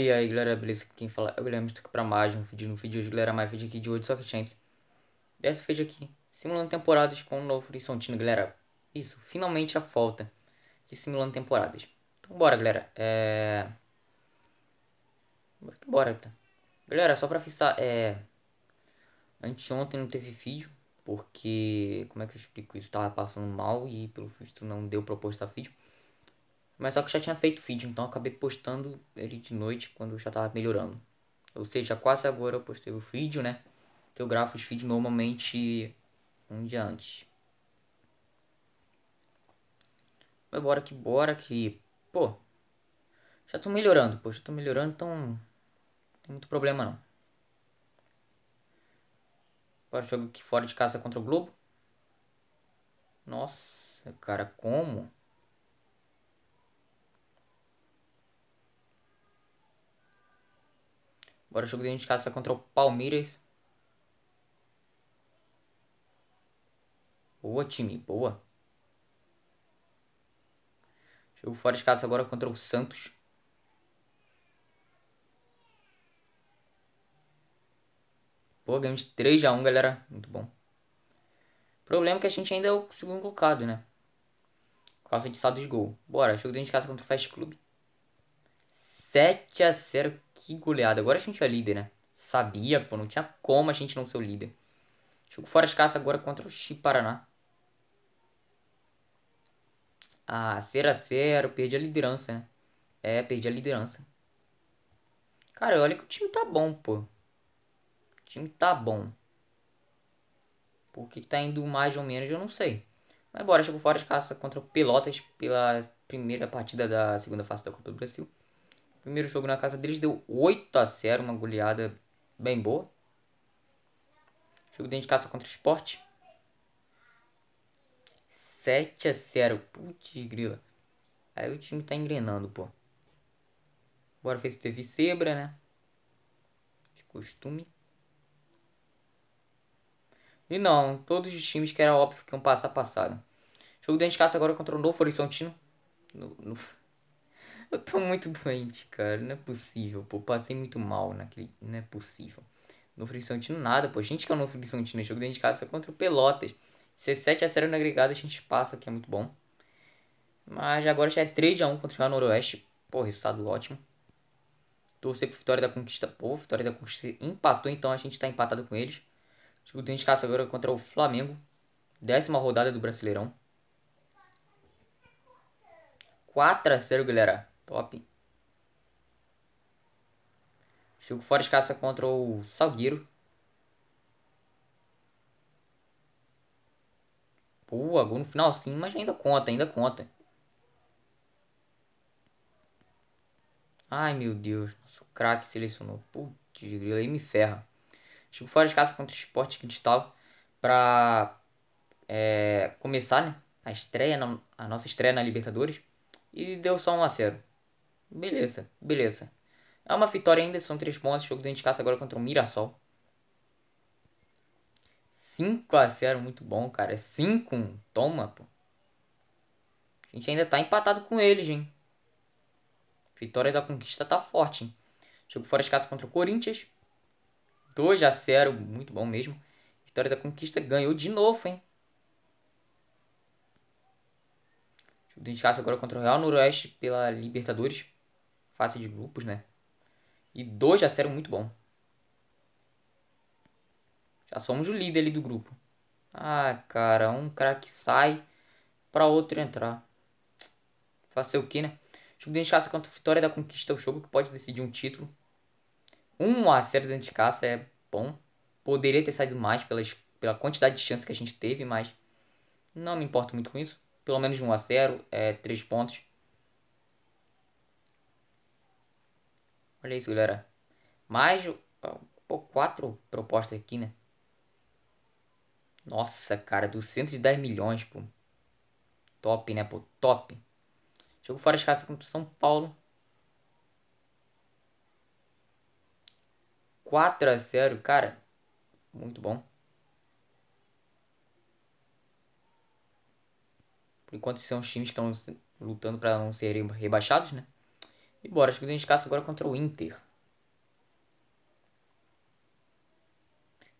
E aí galera, beleza? Quem fala é o Guilherme, estou aqui para mais um vídeo, um vídeo hoje galera, mais vídeo aqui de hoje, só que Champs Dessa feita aqui, simulando temporadas com o novo Horizontino, galera Isso, finalmente a falta de simulando temporadas Então bora galera, é... Bora que bora, tá? Galera, só pra fixar, é... Anteontem não teve vídeo, porque... Como é que eu explico isso? Tava passando mal e pelo visto não deu proposta a vídeo mas só que eu já tinha feito feed então acabei postando ele de noite quando já tava melhorando. Ou seja, quase agora eu postei o feed né? Que eu gravo os feed normalmente um dia antes. Mas bora que bora que. Pô. Já tô melhorando, pô. Já tô melhorando, então. Não tem muito problema não. Agora jogo aqui fora de casa contra o Globo. Nossa, cara, como? Agora o jogo dentro de casa contra o Palmeiras. Boa, time, boa. Jogo fora de casa agora contra o Santos. Boa, ganhamos 3x1, galera. Muito bom. Problema é que a gente ainda é o segundo colocado, né? Por causa de saldo de gol. Bora, jogo dentro de casa contra o Fast Club. 7x0. Que goleada. Agora a gente é líder, né? Sabia, pô. Não tinha como a gente não ser o líder. Jogo fora de casa agora contra o Chi Ah, 0x0. Perdi a liderança, né? É, perdi a liderança. Cara, olha que o time tá bom, pô. O time tá bom. Por que tá indo mais ou menos, eu não sei. Mas bora, chegou fora de caça contra o Pelotas pela primeira partida da segunda fase da Copa do Brasil. Primeiro jogo na casa deles deu 8 a 0 uma goleada bem boa. Jogo dentro de casa contra o Sport. 7 a 0 Putz, grila. Aí o time tá engrenando, pô. Agora fez teve Sebra, né? De costume. E não, todos os times que era óbvio que iam passar, passaram. Jogo dentro de casa agora contra o Novo Horizontino. No, no... Eu tô muito doente, cara. Não é possível, pô. Passei muito mal naquele. Não é possível. No Horizontino nada, pô. A gente que é no Horizontino, jogo dentro de casa é contra o Pelotas. 17 a 0 no agregado, a gente passa, que é muito bom. Mas agora já é 3 a 1 contra o Noroeste. Pô, resultado ótimo. Torcer pro Vitória da Conquista. Pô, Vitória da Conquista empatou, então a gente tá empatado com eles. Jogo dentro de casa agora contra o Flamengo. Décima rodada do Brasileirão. 4 a 0 galera. Top. Chico Fora caça contra o Salgueiro. Boa, gol no final sim, mas ainda conta, ainda conta. Ai, meu Deus. Nosso craque selecionou. Putz, grilo aí me ferra. Chico Fora caça contra o Sport Cristal pra é, começar, né? A estreia, na, a nossa estreia na Libertadores. E deu só 1 a 0 Beleza, beleza. É uma vitória ainda, são três pontos. Jogo dentro de casa agora contra o Mirassol. 5x0, muito bom, cara. 5 toma, pô. A gente ainda tá empatado com eles, hein. Vitória da conquista tá forte, hein. Jogo fora de casa contra o Corinthians. 2x0, muito bom mesmo. Vitória da conquista ganhou de novo, hein. Jogo dentro de casa agora contra o Real Noroeste pela Libertadores fase de grupos, né? E dois já serão muito bom. Já somos o líder ali do grupo. Ah, cara, um cara que sai para outro entrar. Fazer o que, né? O jogo dentro de caça contra Vitória da Conquista, é o jogo que pode decidir um título. Um a zero dentro de caça é bom. Poderia ter saído mais pelas, pela quantidade de chances que a gente teve, mas não me importo muito com isso. Pelo menos um a 0 é três pontos. Olha isso, galera. Mais pô, quatro propostas aqui, né? Nossa, cara, 210 milhões, pô. Top, né, pô? Top. Jogo fora de casa contra o São Paulo. 4 a 0, cara. Muito bom. Por enquanto são os times que estão lutando para não serem rebaixados, né? E bora, acho que o Dennis agora contra o Inter.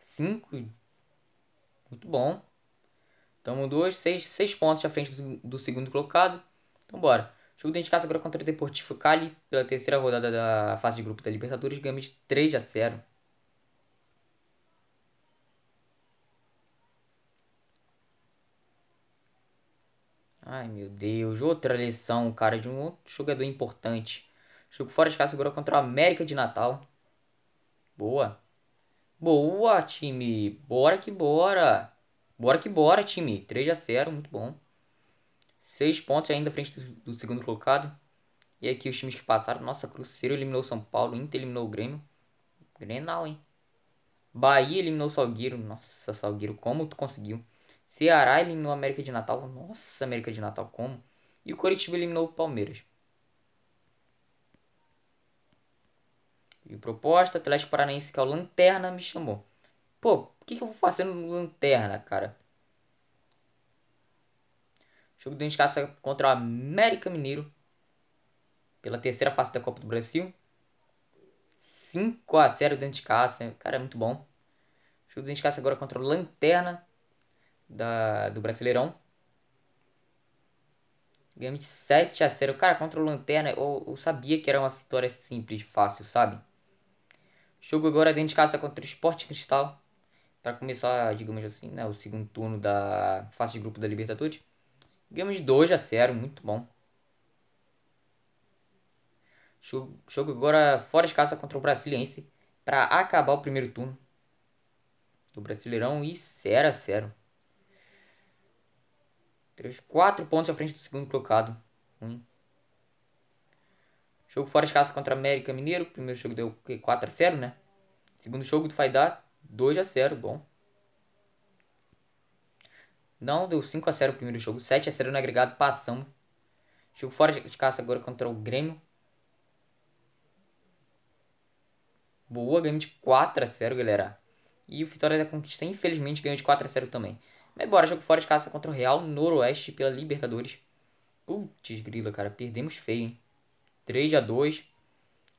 5. Muito bom. Tamo 2, 6, 6 pontos à frente do, do, segundo colocado. Então bora. Jogo dentro de casa agora contra o Deportivo Cali pela terceira rodada da fase de grupo da Libertadores. Ganhamos 3 a 0. Ai, meu Deus. Outra lição, cara, de um outro jogador importante. Jogo fora de casa segurou contra o América de Natal. Boa. Boa, time. Bora que bora. Bora que bora, time. 3 a 0 muito bom. 6 pontos ainda à frente do, do segundo colocado. E aqui os times que passaram. Nossa, Cruzeiro eliminou São Paulo. Inter eliminou o Grêmio. Grenal, hein? Bahia eliminou o Salgueiro. Nossa, Salgueiro, como tu conseguiu? Ceará eliminou a América de Natal. Nossa, América de Natal, como? E o Coritiba eliminou o Palmeiras. E proposta, Atlético Paranaense, que é o Lanterna, me chamou. Pô, o que, que eu vou fazer no Lanterna, cara? Jogo do Escaça contra o América Mineiro. Pela terceira fase da Copa do Brasil. 5 a 0 dentro de casa. Cara, é muito bom. Jogo do Escaça agora contra o Lanterna da, do Brasileirão. Ganhamos de 7 a 0 Cara, contra o Lanterna, eu, eu sabia que era uma vitória simples, fácil, sabe? Jogo agora dentro de casa contra o Sport Cristal. Pra começar, digamos assim, né, o segundo turno da fase de grupo da Libertadores. Ganhamos de 2 a 0 muito bom. Jogo, jogo agora fora de casa contra o Brasiliense. Pra acabar o primeiro turno do Brasileirão e 0 a 0 3, 4 pontos à frente do segundo colocado. 1. Jogo fora de casa contra América Mineiro. Primeiro jogo deu 4 a 0, né? Segundo jogo vai dar 2 a 0, bom. Não, deu 5 a 0 o primeiro jogo, 7 a 0 no agregado, passamos. Jogo fora de casa agora contra o Grêmio. Boa, ganho de 4 a 0, galera. E o Vitória da Conquista, infelizmente, ganhou de 4 a 0 também. Mas bora, jogo fora de casa contra o Real Noroeste pela Libertadores. Putz grila, cara, perdemos feio, hein? 3 a 2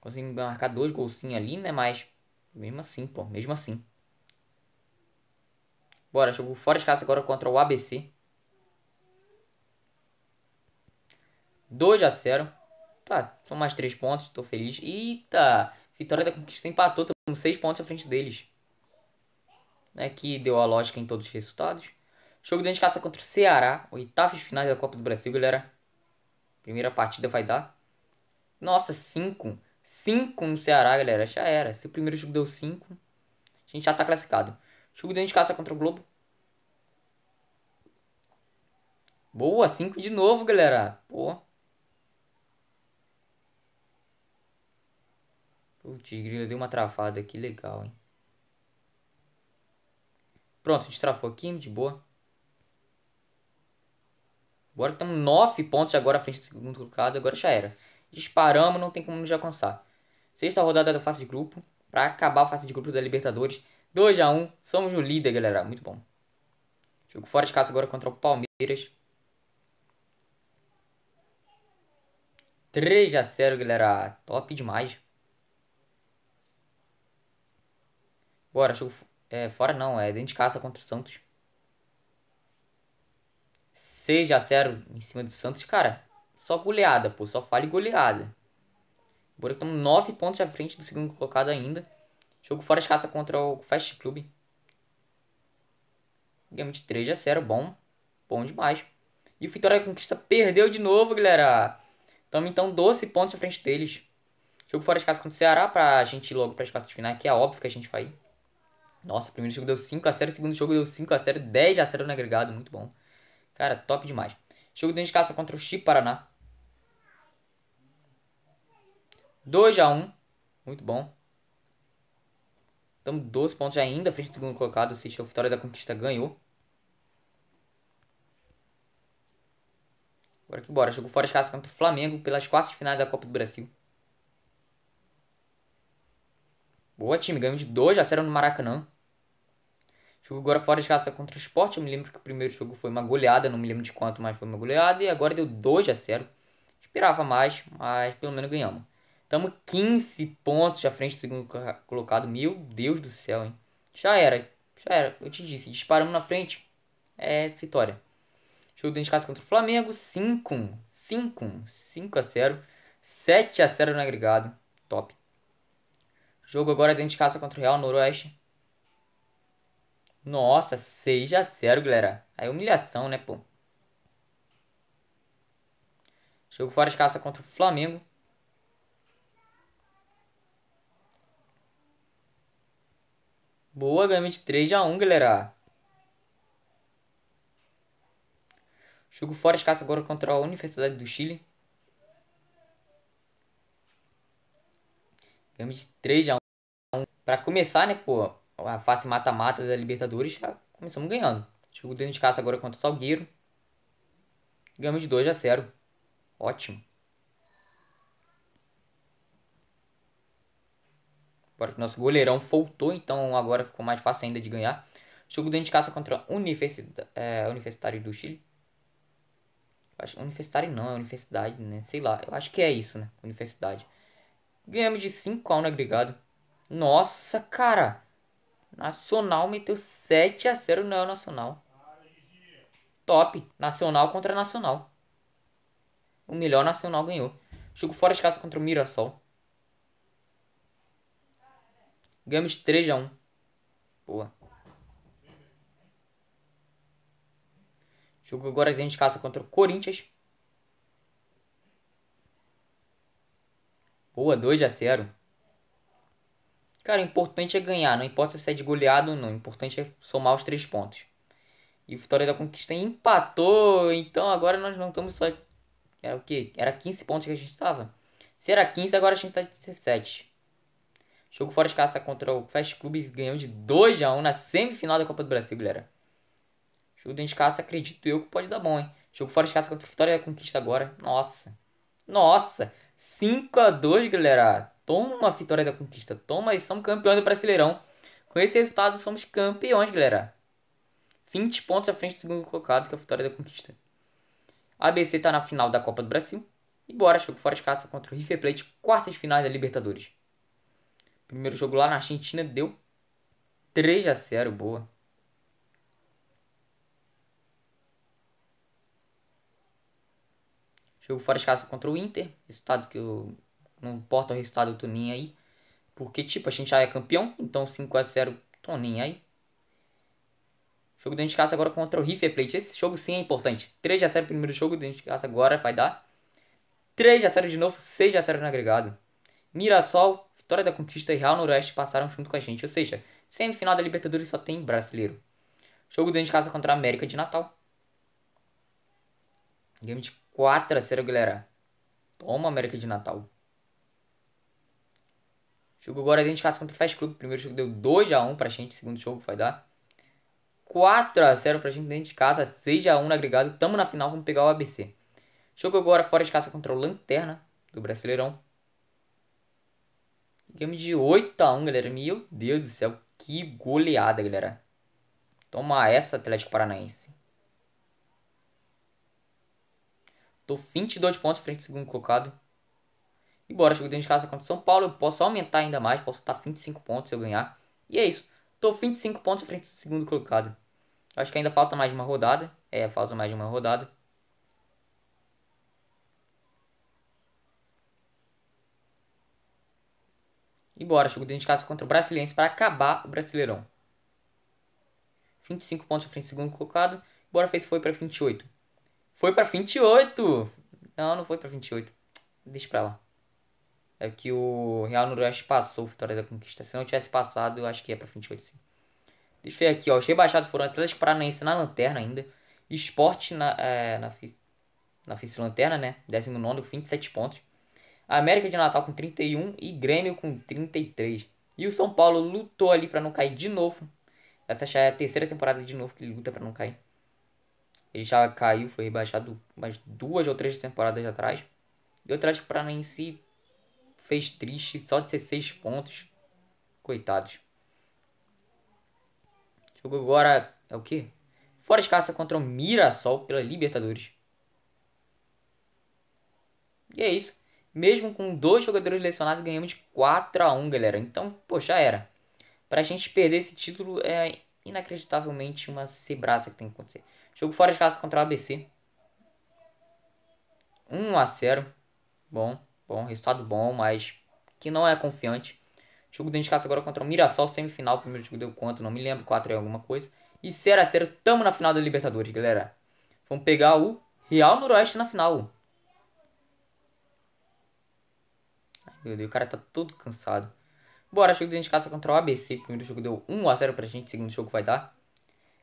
Conseguimos marcar dois golzinhos ali, né? Mas mesmo assim, pô, mesmo assim. Bora, jogo fora de casa agora contra o ABC. 2 a 0 Tá, são mais 3 pontos, tô feliz. Eita! Vitória da Conquista empatou, estamos 6 pontos à frente deles. É que deu a lógica em todos os resultados. Jogo dentro de casa contra o Ceará. Oitavas de finais da Copa do Brasil, galera. Primeira partida vai dar. Nossa, 5. 5 no Ceará, galera. Já era. Se o primeiro jogo deu 5, a gente já tá classificado. Jogo dentro de casa contra o Globo. Boa, 5 de novo, galera. Pô. O Tigre deu uma travada aqui legal, hein? Pronto, a gente travou aqui, de boa. Agora estamos 9 pontos agora à frente do segundo colocado, agora já era. Disparamos, não tem como nos alcançar. Sexta rodada da fase de grupo, para acabar a fase de grupo da Libertadores. 2 a 1 somos o líder, galera. Muito bom. Jogo fora de casa agora contra o Palmeiras. 3 a 0 galera. Top demais. Bora, jogo é, fora não, é dentro de casa contra o Santos. 6x0 em cima do Santos, cara, só goleada, pô, só falha e goleada. O Boruca toma tá 9 pontos à frente do segundo colocado ainda. Jogo fora de caça contra o Fast Club. Ganhamos de 3 a 0, bom. Bom demais. E o Vitória Conquista perdeu de novo, galera. Estamos então 12 pontos à frente deles. Jogo fora de casa contra o Ceará pra gente ir logo para as quartas de final, que é óbvio que a gente vai. Nossa, primeiro jogo deu 5 x 0, segundo jogo deu 5 x 0, 10 x 0 no agregado, muito bom. Cara, top demais. Jogo dentro de casa contra o Chip Paraná. 2 x 1 Muito bom. Estamos 12 pontos ainda à frente do segundo colocado. O a Vitória da Conquista ganhou. Agora que bora. Jogo fora de casa contra o Flamengo pelas quartas de final da Copa do Brasil. Boa, time. Ganhamos de 2 x 0 no Maracanã. Jogo agora fora de casa contra o Sport. Eu me lembro que o primeiro jogo foi uma goleada, não me lembro de quanto, mas foi uma goleada. E agora deu 2 a 0 Esperava mais, mas pelo menos ganhamos. Estamos 15 pontos à frente do segundo colocado. Meu Deus do céu, hein? Já era, já era. Eu te disse, disparamos na frente. É vitória. Jogo dentro de casa contra o Flamengo, 5 5 5 a 0 7 a 0 no agregado. Top. Jogo agora dentro de casa contra o Real Noroeste. Nossa, 6 a 0 galera. Aí humilhação, né, pô? Jogo fora de casa contra o Flamengo. Boa, ganhamos de 3 a 1, galera. Jogo fora de casa agora contra a Universidade do Chile. Ganhamos de 3 a 1. Pra começar, né, pô? a face mata-mata da Libertadores, já começamos ganhando. Jogo tipo, dentro de casa agora contra o Salgueiro. Ganhamos de 2 a 0. Ótimo. Agora que nosso goleirão faltou, então agora ficou mais fácil ainda de ganhar. Jogo dentro de casa contra Universidade, é, Universitário do Chile. Acho, universitário não, é universidade, né? Sei lá, eu acho que é isso, né? Universidade. Ganhamos de 5 a 1 no agregado. Nossa, cara! Nacional meteu 7 a 0 no El Nacional. Top. Nacional contra Nacional. O melhor Nacional ganhou. Jogo fora de casa contra o Mirassol. Ganhamos 3 a 1. Boa. Jogo agora dentro de casa contra o Corinthians. Boa, 2 a 0. Cara, o importante é ganhar, não importa se é de goleado ou não, o importante é somar os três pontos. E o Vitória da Conquista empatou, então agora nós não estamos só. Era o quê? Era 15 pontos que a gente estava. Se era 15, agora a gente está 17. Jogo fora de caça contra o Fast Club ganhou de 2 a 1 na semifinal da Copa do Brasil, galera. Jogo dentro de caça, acredito eu que pode dar bom, hein? Jogo fora de caça contra o Vitória da Conquista agora. Nossa. Nossa. 5 a 2 galera. Toma a vitória da conquista. Toma e são campeões do Brasileirão. Com esse resultado, somos campeões, galera. 20 pontos à frente do segundo colocado, que é a vitória da conquista. A ABC está na final da Copa do Brasil. E bora, jogo fora de casa contra o River Plate, quartas final da Libertadores. Primeiro jogo lá na Argentina deu 3 a 0 boa. Jogo fora de casa contra o Inter, resultado que eu não importa o resultado do Toninho aí. Porque, tipo, a gente já é campeão. Então 5x0 Toninho aí. Jogo dentro de casa agora contra o River Plate. Esse jogo sim é importante. 3x0 primeiro jogo dentro de casa agora vai dar. 3x0 de novo, 6x0 no agregado. Mirassol, Vitória da Conquista e Real Noroeste passaram junto com a gente. Ou seja, semifinal da Libertadores só tem brasileiro. Jogo dentro de casa contra a América de Natal. Game de 4 x 0, galera. Toma América de Natal. Jogo agora dentro de casa contra o Fast Club. Primeiro jogo deu 2x1 pra gente. Segundo jogo vai dar 4x0 pra gente dentro de casa. 6x1 no agregado. Tamo na final, vamos pegar o ABC. Jogo agora fora de casa contra o Lanterna do Brasileirão. Game de 8x1, galera. Meu Deus do céu. Que goleada, galera. Toma essa, Atlético Paranaense. Tô 22 pontos frente ao segundo colocado. Embora jogo dentro de casa contra o São Paulo, eu posso aumentar ainda mais, posso estar 25 pontos se eu ganhar. E é isso. Tô 25 pontos à frente do segundo colocado. Acho que ainda falta mais uma rodada. É, falta mais uma rodada. E bora, jogo dentro de casa contra o Brasiliense para acabar o Brasileirão. 25 pontos à frente do segundo colocado. Bora fez foi para 28. Foi para 28. Não, não foi para 28. Deixa para lá. É que o Real Noroeste passou Vitória da Conquista. Se não tivesse passado, eu acho que ia pra 28 sim. Deixa eu ver aqui, ó. Os rebaixados foram Atlético Paranaense na lanterna ainda. Esporte na, é, na, na vice-lanterna, né? 19 com 27 pontos. América de Natal com 31 e Grêmio com 33. E o São Paulo lutou ali para não cair de novo. Essa já é a terceira temporada de novo que ele luta para não cair. Ele já caiu, foi rebaixado umas duas ou três temporadas atrás. E o Atlético Paranaense fez triste, só 16 pontos. Coitados. Jogo agora é o quê? Fora escassa contra o Mirassol pela Libertadores. E é isso. Mesmo com dois jogadores lesionados, ganhamos de 4 a 1 galera. Então, poxa, era. Pra gente perder esse título é inacreditavelmente uma cebraça que tem que acontecer. Jogo fora de casa contra o ABC. 1 a 0. Bom um resultado bom, mas que não é confiante. Jogo de Casca agora contra o Mirassol, semifinal. Primeiro jogo deu quanto? Não me lembro, 4 é alguma coisa. E será sério, tamo na final da Libertadores, galera. Vamos pegar o Real Noroeste na final. Ai, meu Deus, o cara tá todo cansado. Bora, jogo de Casca contra o ABC. Primeiro jogo deu 1x0 pra gente, segundo jogo vai dar.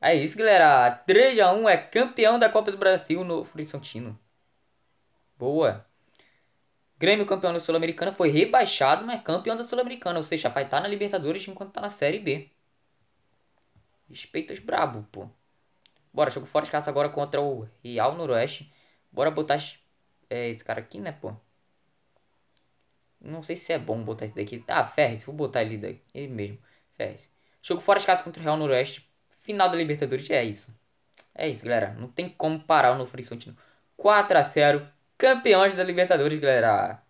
É isso, galera. 3x1 é campeão da Copa do Brasil no Horizontino. Boa. Grêmio campeão da Sul-Americana foi rebaixado, mas campeão da Sul-Americana. Ou seja, vai estar tá na Libertadores enquanto está na Série B. Respeita os brabo, pô. Bora, jogo fora de casa agora contra o Real Noroeste. Bora botar é, esse cara aqui, né, pô? Não sei se é bom botar esse daqui. Ah, Ferris, vou botar ele, daqui, ele mesmo. Ferris. Jogo fora de casa contra o Real Noroeste. Final da Libertadores, é isso. É isso, galera. Não tem como parar o Novo Horizonte. 4 a 0 Campeões da Libertadores, galera.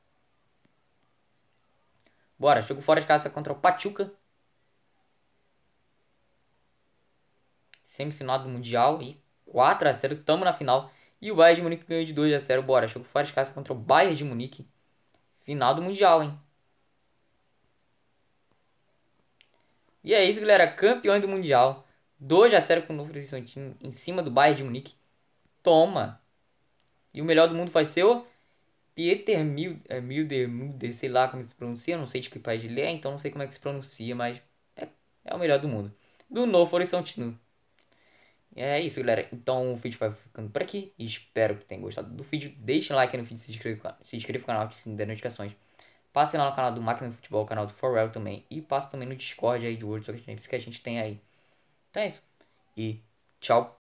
Bora, jogo fora de casa contra o Pachuca. Semifinal do Mundial e 4x0, tamo na final. E o Bayern de Munique ganhou de 2x0, bora. Jogo fora de casa contra o Bayern de Munique. Final do Mundial, hein. E é isso, galera. Campeões do Mundial. 2x0 com o Novo Horizontino em cima do Bayern de Munique. Toma! E o melhor do mundo vai ser o Pieter é, Milder, Milder, sei lá como é se pronuncia, não sei de que país ele é, então não sei como é que se pronuncia, mas é, é o melhor do mundo. Do Novo Horizontino. É isso, galera. Então o vídeo vai ficando por aqui. Espero que tenham gostado do vídeo. Deixem like no vídeo, se inscreva, se inscreva no canal, se as assim notificações. Passem lá no canal do Máquina de Futebol, canal do Forever também. E passe também no Discord aí de World Soccer Champions que a gente tem aí. Então é isso. E tchau.